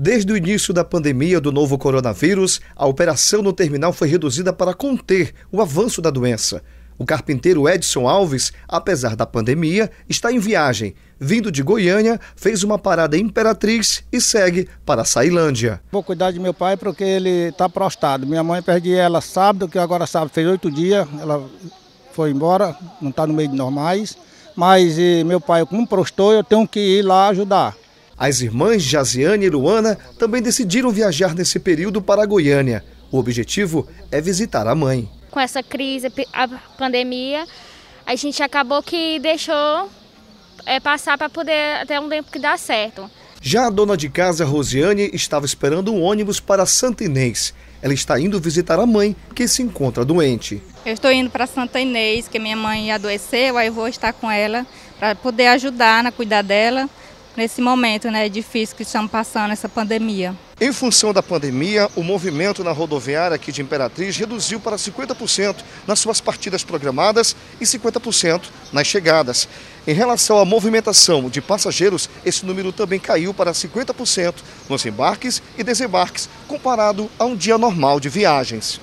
Desde o início da pandemia do novo coronavírus, a operação no terminal foi reduzida para conter o avanço da doença. O carpinteiro Edson Alves, apesar da pandemia, está em viagem. Vindo de Goiânia, fez uma parada em Imperatriz e segue para a Sailândia. Vou cuidar de meu pai porque ele está prostado. Minha mãe perdi ela sábado, que agora sábado fez oito dias. Ela foi embora, não está no meio de normais. Mas meu pai, como prostou, eu tenho que ir lá ajudar. As irmãs Jaziane e Luana também decidiram viajar nesse período para Goiânia. O objetivo é visitar a mãe. Com essa crise, a pandemia, a gente acabou que deixou é, passar para poder até um tempo que dá certo. Já a dona de casa, Rosiane, estava esperando um ônibus para Santa Inês. Ela está indo visitar a mãe, que se encontra doente. Eu estou indo para Santa Inês, que minha mãe adoeceu, aí vou estar com ela para poder ajudar na cuidar dela nesse momento né, difícil que estamos passando, essa pandemia. Em função da pandemia, o movimento na rodoviária aqui de Imperatriz reduziu para 50% nas suas partidas programadas e 50% nas chegadas. Em relação à movimentação de passageiros, esse número também caiu para 50% nos embarques e desembarques, comparado a um dia normal de viagens.